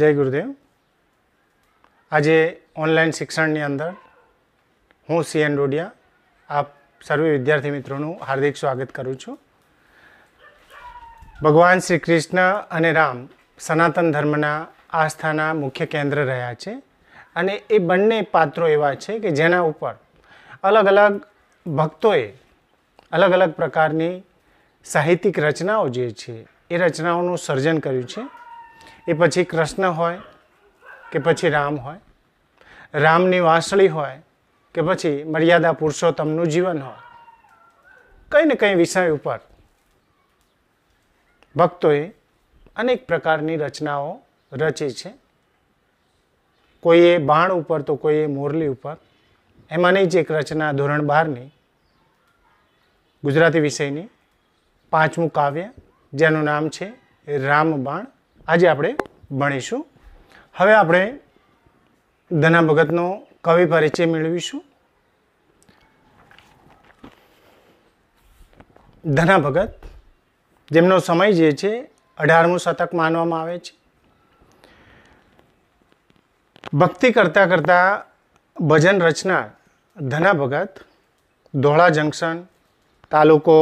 જય ગુરુદેવ આજે ઓનલાઈન શિક્ષણની અંદર હું સી એન ડોડિયા આપ સર્વે વિદ્યાર્થી મિત્રોનું હાર્દિક સ્વાગત કરું છું ભગવાન શ્રી કૃષ્ણ અને રામ સનાતન ધર્મના આસ્થાના મુખ્ય કેન્દ્ર રહ્યા છે અને એ બંને પાત્રો એવા છે કે જેના ઉપર અલગ અલગ ભક્તોએ અલગ અલગ પ્રકારની સાહિત્યિક રચનાઓ જે છે એ રચનાઓનું સર્જન કર્યું છે એ પછી કૃષ્ણ હોય કે પછી રામ હોય રામની વાંસળી હોય કે પછી મર્યાદા પુરુષોત્તમનું જીવન હોય કંઈ ને કંઈ વિષય ઉપર ભક્તોએ અનેક પ્રકારની રચનાઓ રચી છે કોઈએ બાણ ઉપર તો કોઈએ મોરલી ઉપર એમાંની જ એક રચના ધોરણ બારની ગુજરાતી વિષયની પાંચમું કાવ્ય જેનું નામ છે રામ બાણ આજે આપણે ભણીશું હવે આપણે ધના ભગતનો કવિ પરિચય મેળવીશું ધના ભગત જેમનો સમય જે છે અઢારમું શતક માનવામાં આવે છે ભક્તિ કરતા કરતા ભજન રચના ધના ભગત ધોળા જંકશન તાલુકો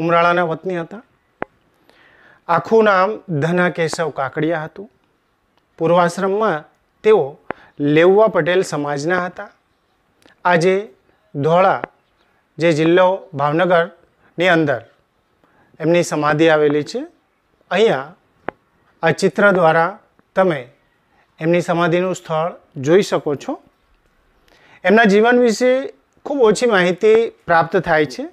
ઉમરાળાના વતની હતા આખું નામ ધના કેશવ કાકડિયા હતું પૂર્વાશ્રમમાં તેઓ લેવવા પટેલ સમાજના હતા આજે ધોળા જે જિલ્લો ભાવનગરની અંદર એમની સમાધિ આવેલી છે અહીંયા આ ચિત્ર દ્વારા તમે એમની સમાધિનું સ્થળ જોઈ શકો છો એમના જીવન વિશે ખૂબ ઓછી માહિતી પ્રાપ્ત થાય છે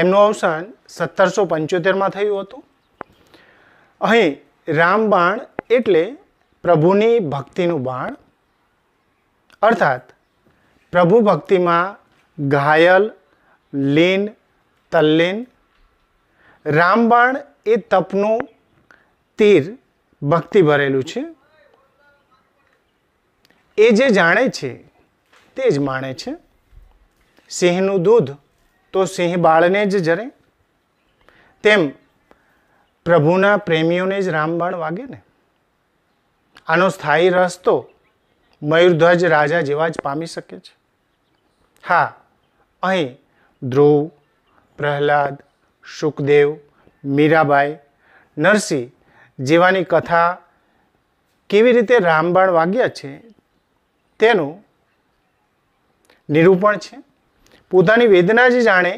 એમનું અવસાન સત્તરસો પંચોતેરમાં થયું હતું અહીં રામબાણ એટલે પ્રભુની ભક્તિનું બાણ અર્થાત પ્રભુ ભક્તિમાં ઘાયલ લીન તલ્લીન રામબાણ એ તપનું તીર ભક્તિ ભરેલું છે એ જે જાણે છે તે જ માણે છે સિંહનું દૂધ તો સિંહ બાળને જ જરે તેમ પ્રભુના પ્રેમીઓને જ રામબાણ વાગે ને આનો સ્થાયી રસ તો મયુરધ્વજ રાજા જેવા જ પામી શકે છે હા અહીં ધ્રુવ પ્રહલાદ સુખદેવ મીરાબાઈ નરસિંહ જેવાની કથા કેવી રીતે રામબાણ વાગ્યા છે તેનું નિરૂપણ છે પોતાની વેદના જ જાણે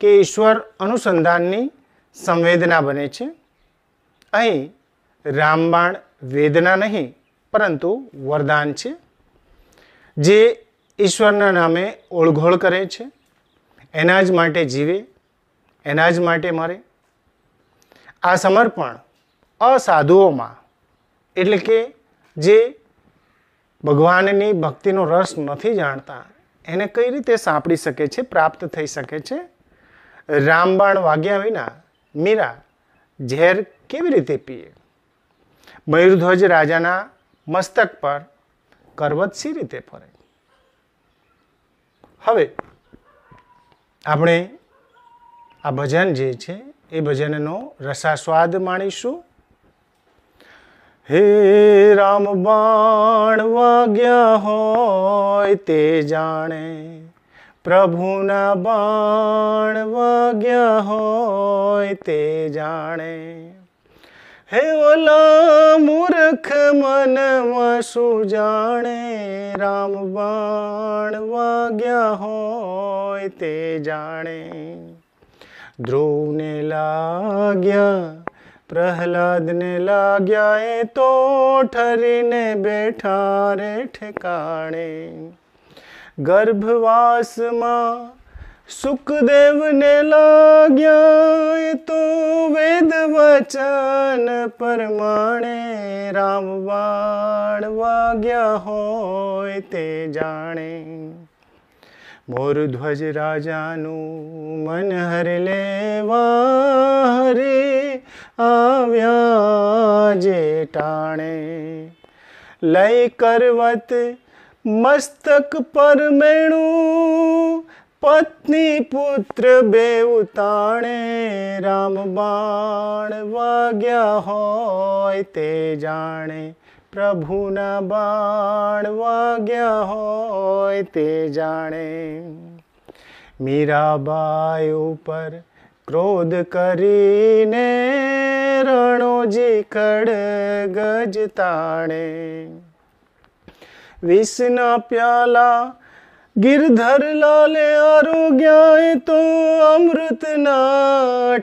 કે ઈશ્વર અનુસંધાનની સંવેદના બને છે અહીં રામબાણ વેદના નહીં પરંતુ વરદાન છે જે ઈશ્વરના નામે ઓળઘોળ કરે છે એના જ માટે જીવે એના જ માટે મરે આ સમર્પણ અસાધુઓમાં એટલે કે જે ભગવાનની ભક્તિનો રસ નથી જાણતા એને કઈ રીતે સાંપડી શકે છે પ્રાપ્ત થઈ શકે છે રામબાણ વાગ્યા વિના મીરા ઝેર કેવી રીતે પીએ મયુરધ્વજ રાજાના મસ્તક પર કરવત સી રીતે ફરે હવે આપણે આ ભજન જે છે એ ભજનનો રસાસ્વાદ માણીશું હે રામ બાણ વાગ્યા હોય તે જાણે પ્રભુના બાણ વાગ્યા હોય તે જાણે હે ઓલા મૂર્ખ મનમાં શું જાણે રામ બાણ વાગ્યા હોય તે જાણે ધ્રુવને લાગ્યા પ્રહલાદને લાગ્યા એ તો ઠરીને બેઠા રે ઠેકાણે ગર્ભવાસમાં ਸੁਖਦੇਵ ਨੇ ਲਾਗਿਆ ਤੂੰ ਵੇਦ ਵਚਨ ਪਰਮਾਣੇ RAM ਬਾਣ ਵਾਗਿਆ ਹੋਏ ਤੇ ਜਾਣੇ ਮੋਰ ਧਵਜ ਰਾਜਾ ਨੂੰ ਮਨ ਹਰ ਲੈਵਾ ਹਰੇ ਆਵਿਆ ਜੇ ਟਾਣੇ ਲੈ ਕਰਵਤ ਮਸਤਕ ਪਰ ਮੈਣੂ પત્ની પુત્ર બે ઉતાણે રામ બાણ વાગ્યા હોય તે જાણે પ્રભુના બાણ વાગ્યા હોય તે જાણે મીરાબાઈ ઉપર ક્રોધ કરીને રણોજી ખડ ગજ તાણે વિષના પ્યાલા ગિરધર લાલે આરોગ્યાય તો અમૃતના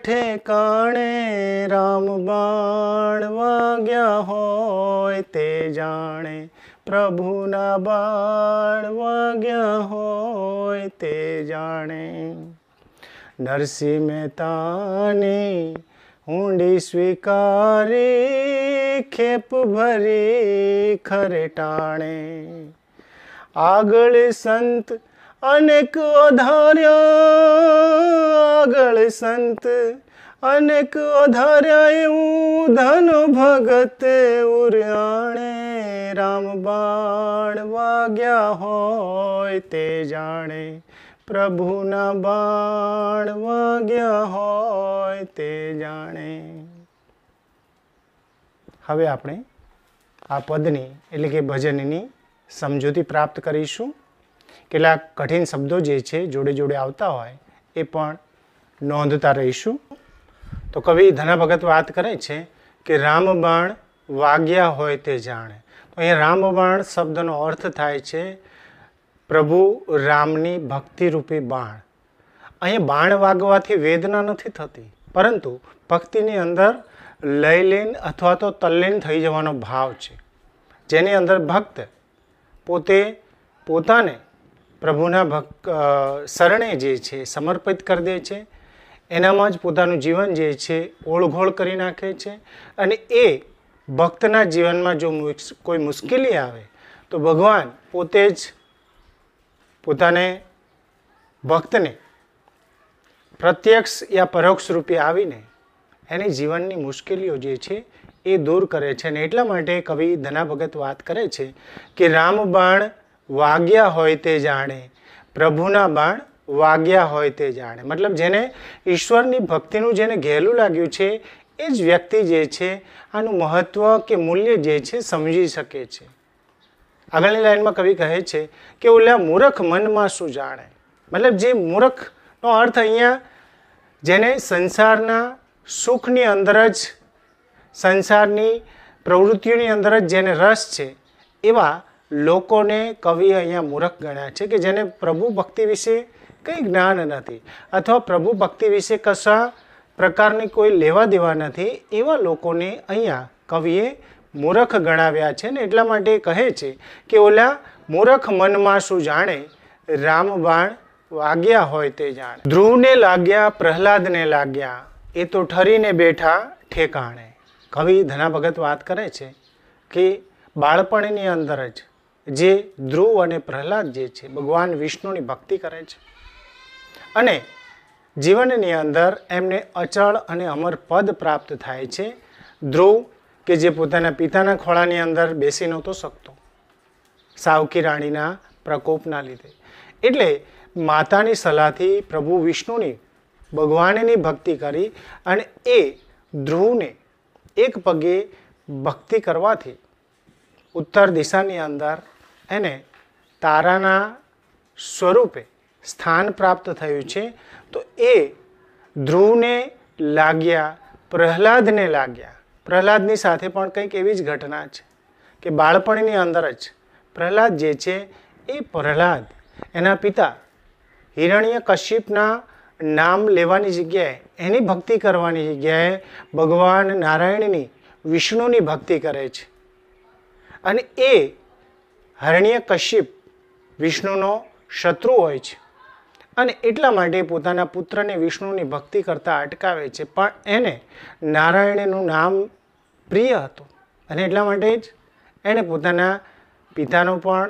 ઠેકાણે રામ બાણ વાગ્યા હોય તે જાણે પ્રભુના બાણ વાગ્યા હોય તે જાણે નરસિંહ મહેતાની ઊંડી સ્વીકારી ખેપ ભરી ખરટાણે આગળ સંત અનેક વધાર્યા આગળ સંત અનેક વધાર્યા એવું ધન ભગત ઉર્યાણે રામ બાણ વાગ્યા હોય તે જાણે પ્રભુના બાણ વાગ્યા હોય તે જાણે હવે આપણે આ પદની એટલે કે ભજનની સમજૂતી પ્રાપ્ત કરીશું કેટલાક કઠિન શબ્દો જે છે જોડે જોડે આવતા હોય એ પણ નોંધતા રહીશું તો કવિ ધના વાત કરે છે કે રામબાણ વાગ્યા હોય તે જાણે તો અહીંયા રામબાણ શબ્દનો અર્થ થાય છે પ્રભુ રામની ભક્તિરૂપી બાણ અહીં બાણ વાગવાથી વેદના નથી થતી પરંતુ ભક્તિની અંદર લયલીન અથવા તો તલ્લીન થઈ જવાનો ભાવ છે જેની અંદર ભક્ત પોતે પોતાને પ્રભુના ભક્ત શરણે જે છે સમર્પિત કરી દે છે એનામાં જ પોતાનું જીવન જે છે ઓળઘોળ કરી નાખે છે અને એ ભક્તના જીવનમાં જો કોઈ મુશ્કેલી આવે તો ભગવાન પોતે જ પોતાને ભક્તને પ્રત્યક્ષ યા પરોક્ષ રૂપે આવીને એની જીવનની મુશ્કેલીઓ જે છે એ દૂર કરે છે ને એટલા માટે કવિ ધના ભગત વાત કરે છે કે રામ બાણ વાગ્યા હોય તે જાણે પ્રભુના બાણ વાગ્યા હોય તે જાણે મતલબ જેને ઈશ્વરની ભક્તિનું જેને ઘેલું લાગ્યું છે એ જ વ્યક્તિ જે છે આનું મહત્ત્વ કે મૂલ્ય જે છે સમજી શકે છે આગળની લાઈનમાં કવિ કહે છે કે ઓલા મૂરખ મનમાં શું જાણે મતલબ જે મૂરખનો અર્થ અહીંયા જેને સંસારના સુખની અંદર જ સંસારની પ્રવૃત્તિઓની અંદર જ જેને રસ છે એવા લોકોને કવિ અહીંયા મૂર્ખ ગણ્યા છે કે જેને પ્રભુ ભક્તિ વિશે કંઈ જ્ઞાન નથી અથવા પ્રભુ ભક્તિ વિશે કશા પ્રકારની કોઈ લેવા દેવા નથી એવા લોકોને અહીંયા કવિએ મૂરખ ગણાવ્યા છે ને એટલા માટે કહે છે કે ઓલા મૂરખ મનમાં શું જાણે રામબાણ વાગ્યા હોય તે જાણે ધ્રુવને લાગ્યા પ્રહલાદને લાગ્યા એ તો ઠરીને બેઠા ઠેકાણે કવિ ધના ભગત વાત કરે છે કે બાળપણની અંદર જ જે ધ્રુવ અને પ્રહલાદ જે છે ભગવાન વિષ્ણુની ભક્તિ કરે છે અને જીવનની અંદર એમને અચળ અને અમર પદ પ્રાપ્ત થાય છે ધ્રુવ કે જે પોતાના પિતાના ખોળાની અંદર બેસી નહોતો શકતો સાવકી રાણીના પ્રકોપના લીધે એટલે માતાની સલાહથી પ્રભુ વિષ્ણુની ભગવાનની ભક્તિ કરી અને એ ધ્રુવને એક પગે ભક્તિ કરવાથી ઉત્તર દિશાની અંદર એને તારાના સ્વરૂપે સ્થાન પ્રાપ્ત થયું છે તો એ ધ્રુવને લાગ્યા પ્રહલાદને લાગ્યા પ્રહલાદની સાથે પણ કંઈક એવી જ ઘટના છે કે બાળપણની અંદર જ પ્રહલાદ જે છે એ પ્રહલાદ એના પિતા હિરણ્ય કશ્યપના નામ લેવાની જગ્યાએ એની ભક્તિ કરવાની જગ્યાએ ભગવાન નારાયણની વિષ્ણુની ભક્તિ કરે છે અને એ હરણ્ય કશ્યપ વિષ્ણુનો શત્રુ હોય છે અને એટલા માટે પોતાના પુત્રને વિષ્ણુની ભક્તિ કરતાં અટકાવે છે પણ એને નારાયણનું નામ પ્રિય હતું અને એટલા માટે જ એણે પોતાના પિતાનો પણ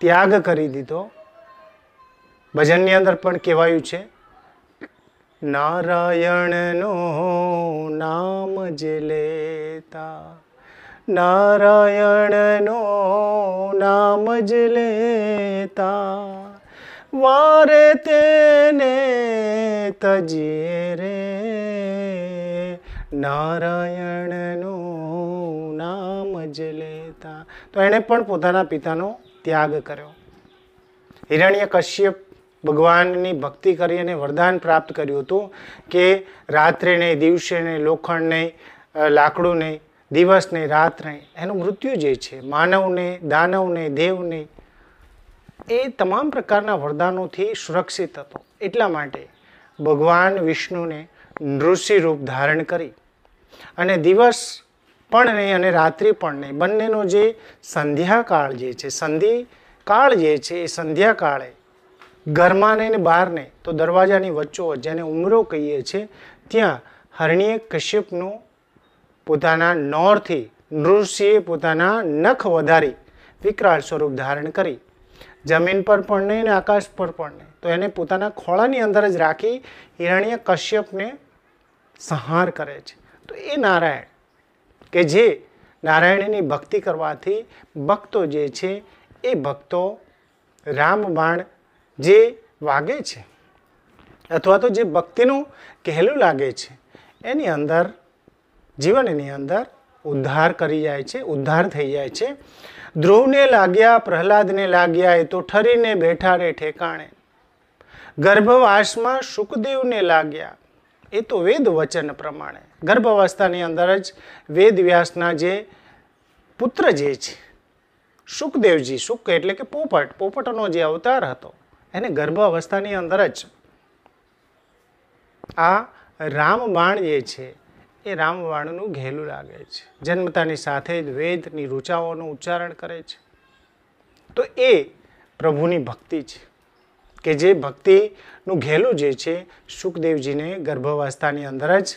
ત્યાગ કરી દીધો ભજનની અંદર પણ કહેવાયું છે નારાયણનો નામ જ લેતા નારાયણનો નામ જ લેતા વારે તેને તજીએ રે નારાયણનો નામ જ લેતા તો એણે પણ પોતાના પિતાનો ત્યાગ કર્યો હિરણ્ય કશ્યપ ભગવાનની ભક્તિ કરી અને વરદાન પ્રાપ્ત કર્યું હતું કે રાત્રે નહીં દિવસે નહીં લોખંડ નહીં લાકડું નહીં દિવસ નહીં રાત નહીં એનું મૃત્યુ જે છે માનવ નહીં દાનવ નહીં દેવ નહીં એ તમામ પ્રકારના વરદાનોથી સુરક્ષિત હતો એટલા માટે ભગવાન વિષ્ણુને નૃષિ રૂપ ધારણ કરી અને દિવસ પણ નહીં અને રાત્રિ પણ નહીં બંનેનો જે સંધ્યાકાળ જે છે સંધિકાળ જે છે એ સંધ્યાકાળે ઘરમાં નહીં ને બહાર નહીં તો દરવાજાની વચ્ચો જેને ઉમરો કહીએ છીએ ત્યાં હરણીએ કશ્યપનું પોતાના નોરથી નૃષિએ પોતાના નખ વધારી વિકરાળ સ્વરૂપ ધારણ કરી જમીન પર પણ નહીં ને આકાશ પર પણ નહીં તો એને પોતાના ખોળાની અંદર જ રાખી હિરણ્ય કશ્યપને સંહાર કરે છે તો એ નારાયણ કે જે નારાયણની ભક્તિ કરવાથી ભક્તો જે છે એ ભક્તો રામ બાણ જે વાગે છે અથવા તો જે ભક્તિનું કહેલું લાગે છે એની અંદર જીવન એની અંદર ઉદ્ધાર કરી જાય છે ઉદ્ધાર થઈ જાય છે ધ્રુવને લાગ્યા પ્રહલાદને લાગ્યા એ તો ઠરીને બેઠા રે ઠેકાણે ગર્ભવાસમાં સુખદેવને લાગ્યા એ તો વેદ વચન પ્રમાણે ગર્ભાવસ્થાની અંદર જ વેદ વ્યાસના જે પુત્ર જે છે સુખદેવજી સુખ એટલે કે પોપટ પોપટનો જે અવતાર હતો એને ગર્ભ અવસ્થાની અંદર જ આ રામબાણ જે છે એ રામબાણનું ઘેલું લાગે છે જન્મતાની સાથે જ વેદની રૂચાઓનું ઉચ્ચારણ કરે છે તો એ પ્રભુની ભક્તિ છે કે જે ભક્તિનું ઘેલું જે છે સુખદેવજીને ગર્ભાવસ્થાની અંદર જ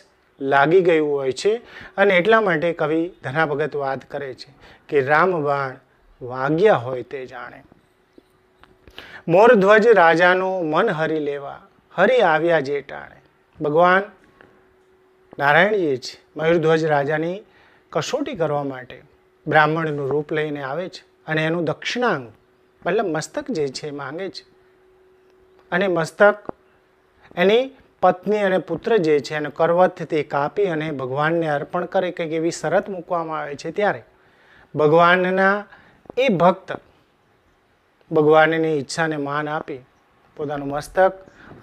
લાગી ગયું હોય છે અને એટલા માટે કવિ ધના ભગત વાત કરે છે કે રામબાણ વાગ્યા હોય તે જાણે મોરધ્વજ રાજાનું મન હરી લેવા હરી આવ્યા જે ટાણે ભગવાન નારાયણજી જ મયુરધ્વજ રાજાની કસોટી કરવા માટે બ્રાહ્મણનું રૂપ લઈને આવે છે અને એનું દક્ષિણાંગ મતલબ મસ્તક જે છે એ માંગે છે અને મસ્તક એની પત્ની અને પુત્ર જે છે એને કરવતથી કાપી અને ભગવાનને અર્પણ કરે કંઈક એવી શરત મૂકવામાં આવે છે ત્યારે ભગવાનના એ ભક્ત ભગવાનની ઈચ્છાને માન આપી પોતાનું મસ્તક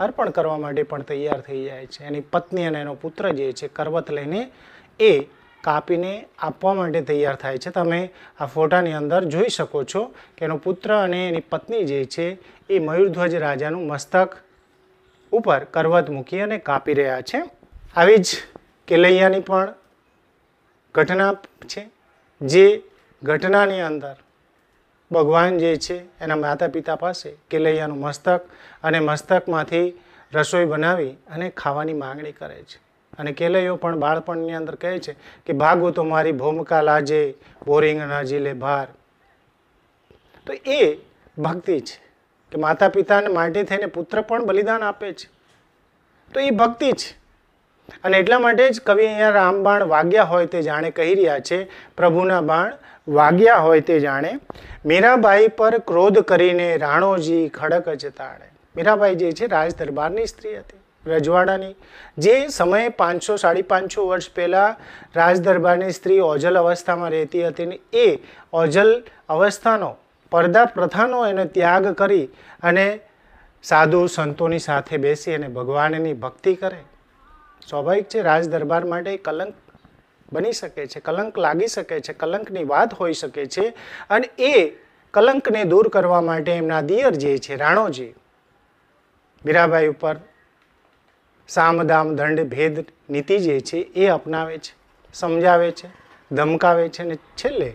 અર્પણ કરવા માટે પણ તૈયાર થઈ જાય છે એની પત્ની અને એનો પુત્ર જે છે કરવત લઈને એ કાપીને આપવા માટે તૈયાર થાય છે તમે આ ફોટાની અંદર જોઈ શકો છો કે એનો પુત્ર અને એની પત્ની જે છે એ મયુરધ્વજ રાજાનું મસ્તક ઉપર કરવત મૂકી અને કાપી રહ્યા છે આવી જ કેલૈયાની પણ ઘટના છે જે ઘટનાની અંદર ભગવાન જે છે એના માતા પિતા પાસે કેલૈયાનું મસ્તક અને મસ્તકમાંથી રસોઈ બનાવી અને ખાવાની માંગણી કરે છે અને કેલૈયો પણ બાળપણની અંદર કહે છે કે ભાગો તો મારી ભૂમિકા લાજે બોરિંગ ન જીલે ભાર તો એ ભક્તિ છે કે માતા પિતાને માટે થઈને પુત્ર પણ બલિદાન આપે છે તો એ ભક્તિ છે અને એટલા માટે જ કવિ અહીંયા રામબાણ વાગ્યા હોય તે જાણે કહી રહ્યા છે પ્રભુના બાણ વાગ્યા હોય તે જાણે મીરાબાઈ પર ક્રોધ કરીને રાણોજી ખડક જતાડે મીરાબાઈ જે છે રાજ દરબારની સ્ત્રી હતી રજવાડાની જે સમયે પાંચસો સાડી પાંચસો વર્ષ પહેલાં રાજદરબારની સ્ત્રી ઓજલ અવસ્થામાં રહેતી હતી ને એ ઓજલ અવસ્થાનો પડદા પ્રથાનો એને ત્યાગ કરી અને સાધુ સંતોની સાથે બેસી અને ભગવાનની ભક્તિ કરે સ્વાભાવિક છે રાજ દરબાર માટે કલંક બની શકે છે કલંક લાગી શકે છે કલંકની વાત હોઈ શકે છે અને એ કલંકને દૂર કરવા માટે એમના દિયર જે છે રાણોજી મીરાબાઈ ઉપર સામદામ દંડ ભેદ નીતિ જે છે એ અપનાવે છે સમજાવે છે ધમકાવે છે અને છેલ્લે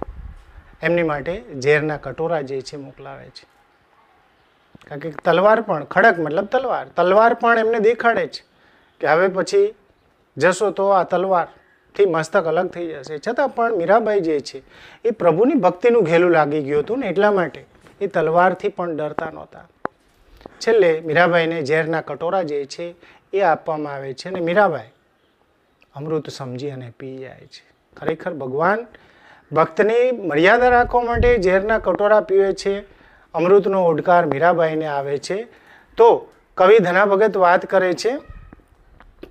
એમની માટે ઝેરના કટોરા જે છે મોકલાવે છે કારણ કે તલવાર પણ ખડક મતલબ તલવાર તલવાર પણ એમને દેખાડે છે કે હવે પછી જશો તો આ તલવારથી મસ્તક અલગ થઈ જશે છતાં પણ મીરાબાઈ જે છે એ પ્રભુની ભક્તિનું ઘેલું લાગી ગયું હતું ને એટલા માટે એ તલવારથી પણ ડરતા નહોતા છેલ્લે મીરાબાઈને ઝેરના કટોરા જે છે એ આપવામાં આવે છે અને મીરાબાઈ અમૃત સમજી અને પી જાય છે ખરેખર ભગવાન ભક્તની મર્યાદા રાખવા માટે ઝેરના કટોરા પીવે છે અમૃતનો ઓડકાર મીરાબાઈને આવે છે તો કવિ ધના ભગત વાત કરે છે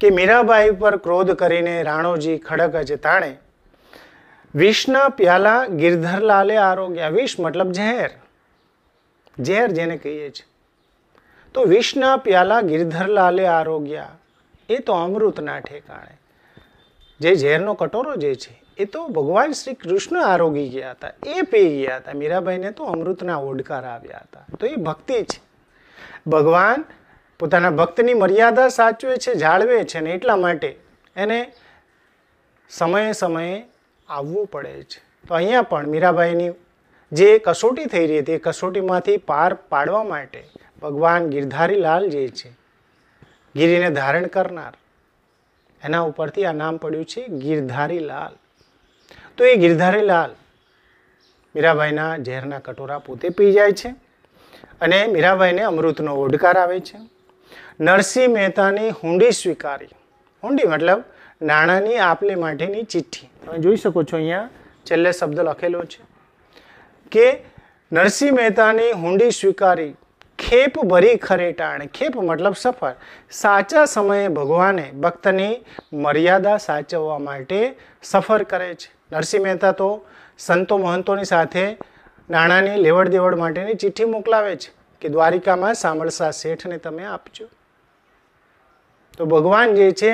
કે મીરાબાઈ પર ક્રોધ કરીને રાણોજી ખડક જ તાણે વિષના પ્યાલા ગિરધરલાલે આરોગ્યા વિષ મતલબ ઝેર ઝેર જેને કહીએ છીએ તો વિષના પ્યાલા ગિરધરલાલે આરોગ્યા એ તો અમૃતના ઠેકાણે જે ઝેરનો કટોરો જે છે એ તો ભગવાન શ્રી કૃષ્ણ આરોગી ગયા હતા એ પી ગયા હતા મીરાબાઈને તો અમૃતના ઓડકાર આવ્યા હતા તો એ ભક્તિ છે ભગવાન પોતાના ભક્તની મર્યાદા સાચવે છે જાળવે છે ને એટલા માટે એને સમયે સમયે આવવું પડે છે તો અહીંયા પણ મીરાબાઈની જે કસોટી થઈ રહી હતી એ કસોટીમાંથી પાર પાડવા માટે ભગવાન ગિરધારીલાલ જે છે ગિરીને ધારણ કરનાર એના ઉપરથી આ નામ પડ્યું છે ગિરધારીલાલ તો એ ગિરધારીલાલ મીરાબાઈના ઝેરના કટોરા પોતે પી જાય છે અને મીરાબાઈને અમૃતનો ઓડકાર આવે છે નરસિંહ મહેતાની હુંડી સ્વીકારી હુંડી મતલબ નાણાંની આપલે માટેની ચિઠ્ઠી તમે જોઈ શકો છો અહીંયા છેલ્લે શબ્દ લખેલો છે કે નરસિંહ મહેતાની હુંડી સ્વીકારી ખેપ ભરી ખરેટાણ ખેપ મતલબ સફર સાચા સમયે ભગવાને ભક્તની મર્યાદા સાચવવા માટે સફર કરે છે નરસિંહ મહેતા તો સંતો મહંતોની સાથે નાણાંની લેવડ દેવડ માટેની ચિઠ્ઠી મોકલાવે છે કે દ્વારિકામાં સામળસા શેઠને તમે આપજો તો ભગવાન જે છે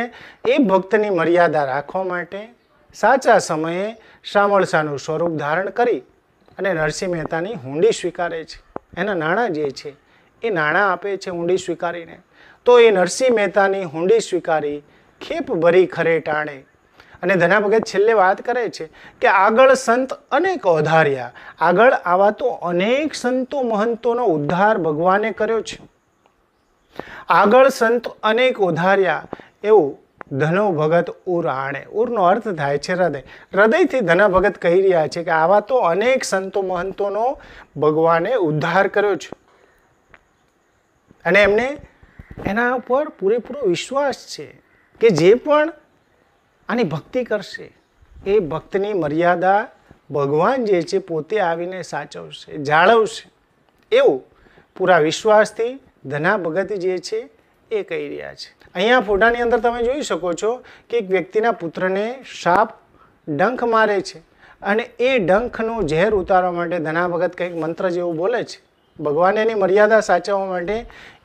એ ભક્તની મર્યાદા રાખવા માટે સાચા સમયે સામળસાનું સ્વરૂપ ધારણ કરી અને નરસિંહ મહેતાની હુંડી સ્વીકારે છે એના નાણાં જે છે એ નાણાં આપે છે હુંડી સ્વીકારીને તો એ નરસિંહ મહેતાની હુંડી સ્વીકારી ખેપ ભરી ખરે ટાણે અને ધના ભગત છેલ્લે વાત કરે છે કે આગળ સંત અનેક વધાર્યા આગળ આવા તો અનેક સંતો મહંતોનો ઉદ્ધાર ભગવાને કર્યો છે આગળ સંત અનેક ઉધાર્યા એવું ધનો ભગત ઉર આણે ઉરનો અર્થ થાય છે હૃદય હૃદયથી ધના ભગત કહી રહ્યા છે કે આવા તો અનેક સંતો મહંતોનો ભગવાને ઉદ્ધાર કર્યો છે અને એમને એના ઉપર પૂરેપૂરો વિશ્વાસ છે કે જે પણ આની ભક્તિ કરશે એ ભક્તની મર્યાદા ભગવાન જે છે પોતે આવીને સાચવશે જાળવશે એવું પૂરા વિશ્વાસથી ધના ભગત જે છે એ કહી રહ્યા છે અહીંયા ફોટાની અંદર તમે જોઈ શકો છો કે એક વ્યક્તિના પુત્રને સાપ ડંખ મારે છે અને એ ડંખનું ઝેર ઉતારવા માટે ધના ભગત કંઈક મંત્ર જેવું બોલે છે ભગવાન એની મર્યાદા સાચવવા માટે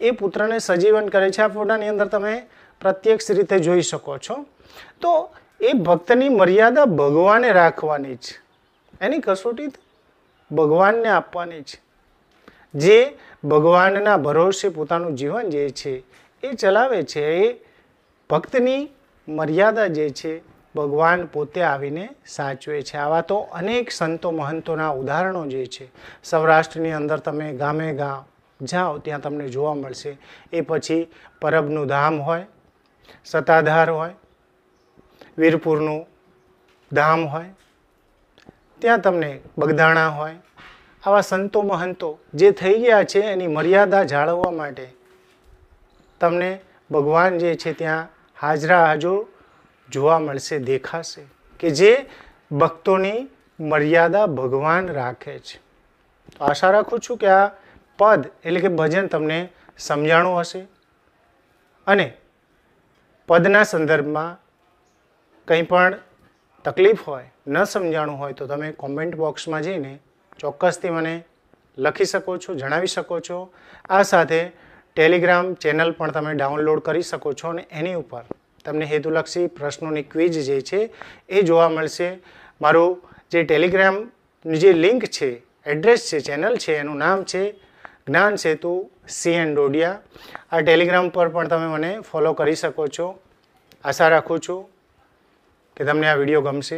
એ પુત્રને સજીવન કરે છે આ ફોટાની અંદર તમે પ્રત્યક્ષ રીતે જોઈ શકો છો તો એ ભક્તની મર્યાદા ભગવાને રાખવાની છે એની કસોટી ભગવાનને આપવાની છે જે ભગવાનના ભરોસે પોતાનું જીવન જે છે એ ચલાવે છે એ ભક્તની મર્યાદા જે છે ભગવાન પોતે આવીને સાચવે છે આવા તો અનેક સંતો મહંતોના ઉદાહરણો જે છે સૌરાષ્ટ્રની અંદર તમે ગામે ગામ જાઓ ત્યાં તમને જોવા મળશે એ પછી પરબનું ધામ હોય સતાધાર હોય વીરપુરનું ધામ હોય ત્યાં તમને બગદાણા હોય આવા સંતો મહંતો જે થઈ ગયા છે એની મર્યાદા જાળવવા માટે તમને ભગવાન જે છે ત્યાં હાજરા હાજો જોવા મળશે દેખાશે કે જે ભક્તોની મર્યાદા ભગવાન રાખે છે તો આશા રાખું છું કે આ પદ એટલે કે ભજન તમને સમજાણું હશે અને પદના સંદર્ભમાં કંઈ પણ તકલીફ હોય ન સમજાણું હોય તો તમે કોમેન્ટ બોક્સમાં જઈને ચોક્કસથી મને લખી શકો છો જણાવી શકો છો આ સાથે ટેલિગ્રામ ચેનલ પણ તમે ડાઉનલોડ કરી શકો છો અને એની ઉપર તમને હેતુલક્ષી પ્રશ્નોની ક્વિઝ જે છે એ જોવા મળશે મારું જે ટેલિગ્રામની જે લિંક છે એડ્રેસ છે ચેનલ છે એનું નામ છે જ્ઞાન સેતુ સી એન ડોડિયા આ ટેલિગ્રામ પર પણ તમે મને ફોલો કરી શકો છો આશા રાખું છું કે તમને આ વિડીયો ગમશે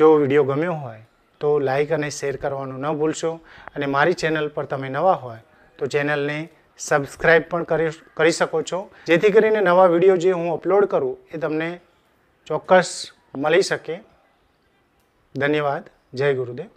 જો વિડીયો ગમ્યો હોય તો લાઈક અને શેર કરવાનું ન ભૂલશો અને મારી ચેનલ પર તમે નવા હોય તો ચેનલને સબસ્ક્રાઈબ પણ કરી શકો છો જેથી કરીને નવા વિડીયો જે હું અપલોડ કરું એ તમને ચોક્કસ મળી શકે ધન્યવાદ જય ગુરુદેવ